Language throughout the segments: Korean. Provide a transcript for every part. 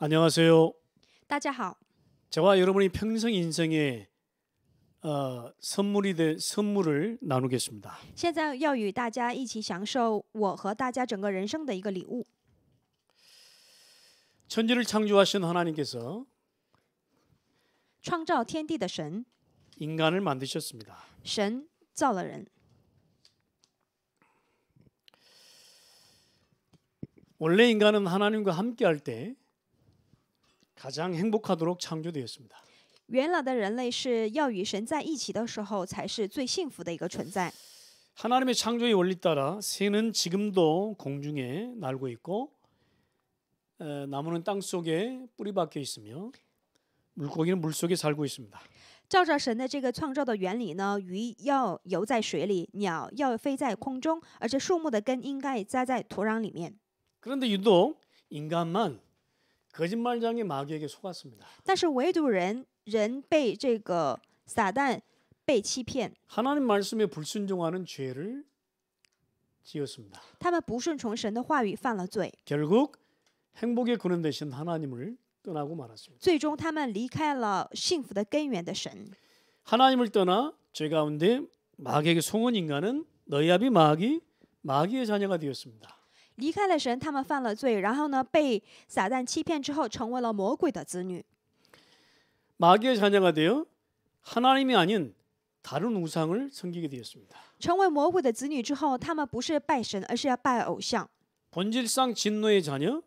안녕하세요. 大家好. 제가 여러분이 평생 인생에 어, 선물이 된 선물을 나누겠습니다. 现在要与大家一起享受我和大家整个人生的一个礼物. 천지를 창조하신 하나님께서 创造天地的神 인간을 만드셨습니다. 神造了人. 원래 인간은 하나님과 함께 할때 가장 행복하도록 창조되었습니다. 原来的人类是要与神在一起的时候才是最幸福的一个存在。 하나님의 창조의 원리 따라 새는 지금도 공중에 날고 있고 에, 나무는 땅 속에 뿌리 박혀 있으며 물고기는 물 속에 살고 있습니다. 照着神的这个创造的原理呢，鱼要游在水里，鸟要飞在空中，而这树木的根应该扎在土壤里面。 그런데 유독 인간만 거짓말장이 마귀에게 속았습니다. 但是唯独人人被这个撒旦被欺骗. 하나님 말씀에 불순종하는 죄를 지었습니다. 他们不顺从神的话语犯了罪. 결국 행복의 근원 대신 하나님을 떠나고 말았습니다. 最终他们离开了幸福的根源的神. 하나님을 떠나 죄 가운데 마귀에게 속은 인간은 너희 아비 마귀 마귀의 자녀가 되었습니다. 离开了神，他们犯了罪，然后呢被撒旦欺骗之后，成为了魔鬼的子女。 마귀의 자녀가 되어 하나님이 아닌 다른 우상을 섬기게 되었습니다. 成为魔鬼的子女之后，他们不是拜神，而是要拜偶像。 본질상 진노의 자녀,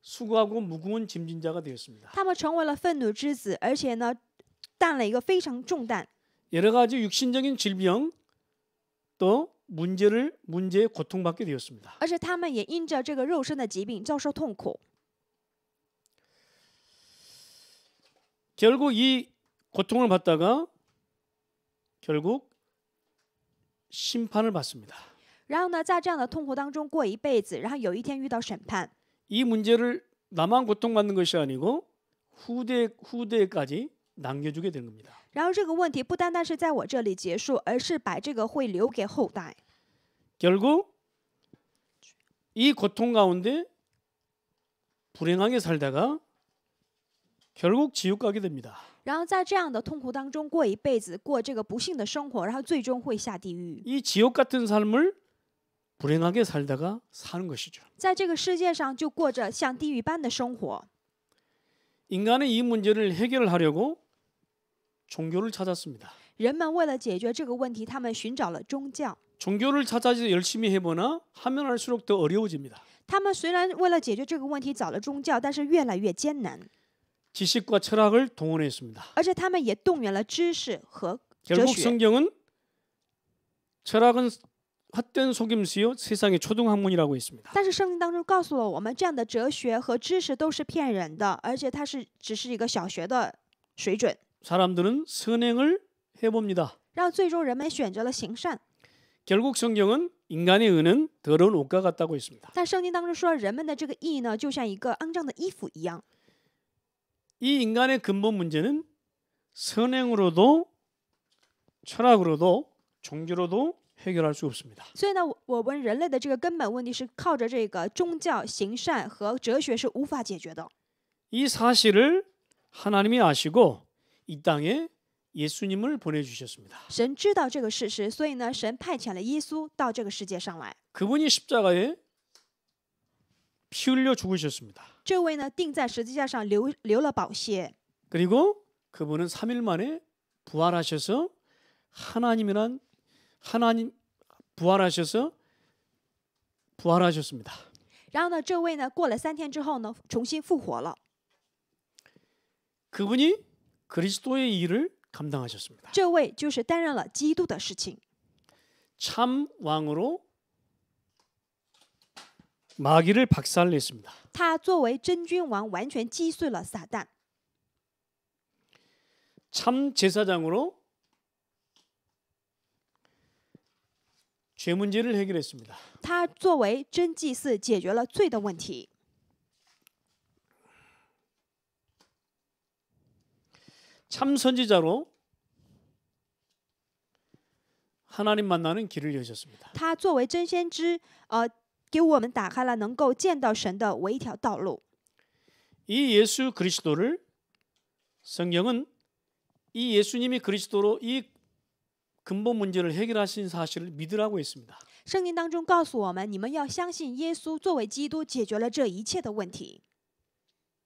수고하고 무거운 짐진자가 되었습니다. 他们成为了愤怒之子，而且呢，担了一个非常重担。 여러 가지 육신적인 질병 또 문제를 문제에 고통받게 되었습니다. 而且他们也因着这个肉身的疾病遭受痛苦. 결국 이 고통을 받다가 결국 심판을 받습니다. 然后呢，在这样的痛苦当中过一辈子，然后有一天遇到审判。이 문제를 나만 고통받는 것이 아니고 후대 후대까지 남겨주게 된 겁니다. 然后这个问题不单单是在我这里结束，而是把这个会留给后代。 결국 이 고통 가운데 불행하게 살다가 결국 지옥 가게 됩니다. 然后在这样的痛苦当中过一辈子，过这个不幸的生活，然后最终会下地狱。이 지옥 같은 삶을 불행하게 살다가 사는 것이죠. 在这个世界上就过着像地狱般的生活。 인간의 이 문제를 해결하려고 종교를 찾았습니다. 人们为了解决这个问题，他们寻找了宗教。 종교를 찾아서 열심히 해보나 하면 할수록 더 어려워집니다. 他们虽然为了解决这个问题找了宗教，但是越来越艰难， 지식과 철학을 동원했습니다. 而且他们也动员了知识和哲 결국 学。 성경은 철학은 헛된 속임수요 세상의 초등학문이라고 했습니다. 但是圣经当中告诉了我们，这样的哲学和知识都是骗人的，而且它是只是一个小学的水准。 사람들은 선행을 해봅니다. 让最终人们选择了行善. 결국 성경은 인간의 은은 더러운 옷과 같다고 했습니다. 但圣经当中说人们的这个义呢就像一个肮脏的衣服一样.이 인간의 근본 문제는 선행으로도 철학으로도 종교로도 해결할 수 없습니다. 所以呢，我们人类的这个根本问题是靠着这个宗教、行善和哲学是无法解决的。이 사실을 하나님이 아시고 이 땅에 예수님을 보내 주셨습니다. 神知道这个事实,所以呢,神派遣了耶稣到这个世界上来. 그분이 십자가에 피 흘려 죽으셨습니다. 这位呢钉在十字架上流流了宝血. 그리고 그분은 3일 만에 부활하셔서 하나님이란 하나님 부활하셔서 부활하셨습니다. 然后呢,这位呢,过了3天之后呢,重新复活了. 그분이 그리스도의 일을 감당하셨습니다. 这位就是担任了基督的事情.참 왕으로 마귀를 박살냈습니다. 他作为真君王完全击碎了撒旦.참 제사장으로 죄 문제를 해결했습니다. 他作为真祭司解决了罪的问题.참 선지자로 하나님 만나는 길을 여셨습니다. 他作为真先知,呃,给我们打开了能够见到神的唯一条道路.이 어， 예수 그리스도를 성경은 이 예수님이 그리스도로 이 근본 문제를 해결하신 사실을 믿으라고 했습니다. 圣经当中告诉我们，你们要相信耶稣作为基督解决了这一切的问题。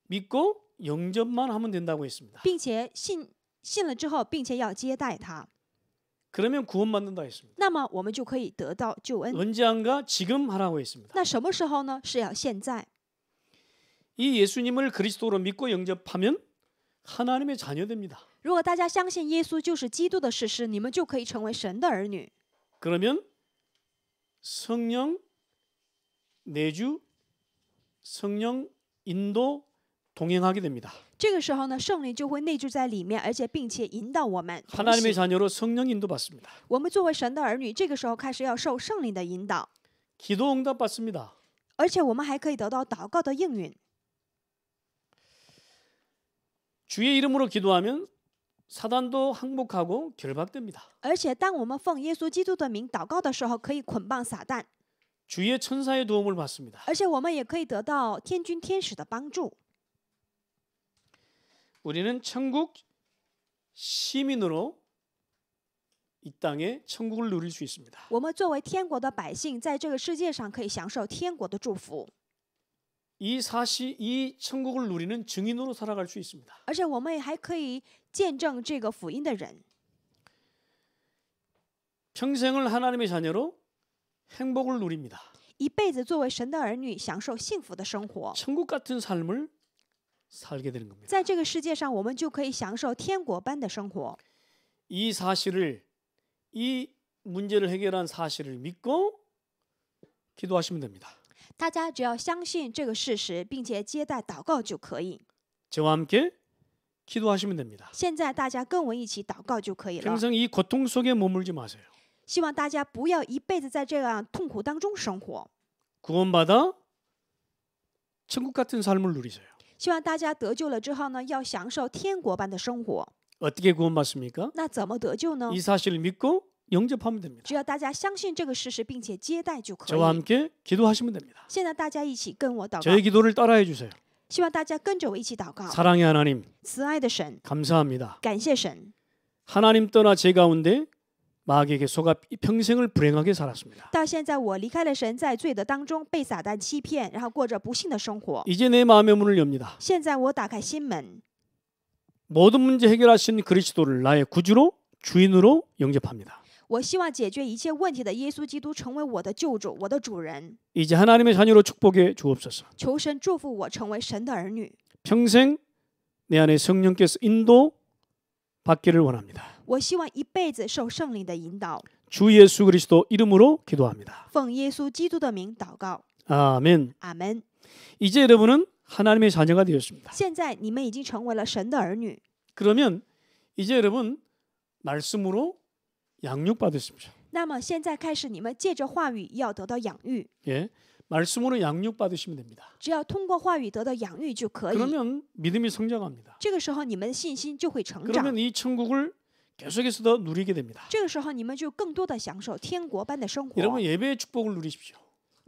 믿고 영접만 하면 된다고 했습니다. 并且信信了之后，并且要接待他。 그러면 구원받는다 했습니다. 那么我们就可以得到救恩。 언제한가 지금 하라고 했습니다. 那什么时候呢？是要现在。이 예수님을 그리스도로 믿고 영접하면 하나님의 자녀 됩니다. 如果大家相信耶稣就是基督的事实，你们就可以成为神的儿女。 그러면 성령 내주, 성령 인도 동행하게 됩니다. 这个时候呢，圣灵就会内住在里面，而且并且引导我们。 하나님의 자녀로 성령 인도받습니다. 我们作为神的儿女，这个时候开始要受圣灵的引导， 기도 응답 받습니다. 而且我们还可以得到祷告的应允。 주의 이름으로 기도하면 사단도 항복하고 결박됩니다. 而且当我们奉耶稣基督的名祷告的时候，可以捆绑撒旦。 주의 천사의 도움을 받습니다. 而且我们也可以得到天军天使的帮助 우리는 천국 시민으로 이 땅에 천국을 누릴 수 있습니다. 我们作为天国的百姓，在这个世界上可以享受天国的祝福。이 사실 이 천국을 누리는 증인으로 살아갈 수 있습니다. 而且我们还可以见证这个福音的人。 평생을 하나님의 자녀로 행복을 누립니다. 一천국같은삶을 살게 되는 겁니다. 在这个世界上，我们就可以享受天国般的生活。이 사실을 이 문제를 해결한 사실을 믿고 기도하시면 됩니다. 大家只要相信这个事实，并且接待祷告就可以。 저와 함께 기도하시면 됩니다. 现在大家跟我一起祷告就可以了。 평생 이 고통 속에 머물지 마세요. 希望大家不要一辈子在这样痛苦当中生活， 구원받아 천국 같은 삶을 누리세요. 希望大家得救了之后呢，要享受天国般的生活。 어떻게 구원받습니까? 那怎么得救呢이？ 사실을 믿고 영접하면 됩니다. 只要大家相信这个事实，并且接待就可 저와 함께 기도하시면 됩니다. 现在大家一起跟我祷 저의 기도를 따라해 주세요. 希望大家跟着我一起祷告。 사랑의 하나님, 慈爱的神， 감사합니다. 感谢神，하나님 떠나 제 가운데 마귀에게 속아 평생을 불행하게 살았습니다. 到现在我离开了神，在罪的当中被撒旦欺骗，然后过着不幸的生活。 이제 내 마음의 문을 엽니다. 现在我打开心门， 모든 문제 해결하신 그리스도를 나의 구주로 주인으로 영접합니다. 我希望解决一切问题的耶稣基督成为我的救主，我的主人。 이제 하나님의 자녀로 축복해 주옵소서. 求神祝福我成为神的儿女， 평생 내 안에 성령께서 인도 받기를 원합니다. 我希望一辈子受圣灵的引导。주 예수 그리스도 이름으로 기도합니다. 奉耶 아멘. 이제 여러분은 하나님의 자녀가 되었습니다. 그러면 이제 여러분 말씀으로 양육받으십시오. 예. 말씀으로 양육받으시면 됩니다. 그러면 믿음이 성장합니다. 그러면 이 천국을 계속해서 더 누리게 됩니다. 这个时候你们就更多的享受天国般的生活。여러분 예배의 축복을 누리십시오.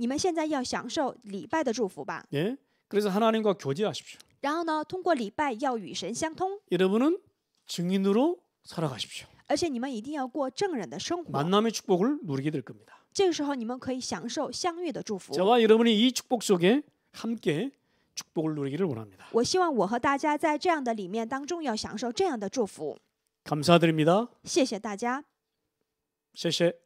你们现在要享受礼拜的祝福吧。 예, 그래서 하나님과 교제하십시오. 然后呢，通过礼拜要与神相通。 여러분은 증인으로 살아가십시오. 而且你们一定要过正人的生活。 만남의 축복을 누리게 될 겁니다. 这个时候你们可以享受相遇的祝福。 저와 여러분이 이 축복 속에 함께 축복을 누리기를 원합니다. 我希望我和大家在这样的里面当中要享受这样的祝福。 감사드립니다. 谢谢大家。谢谢。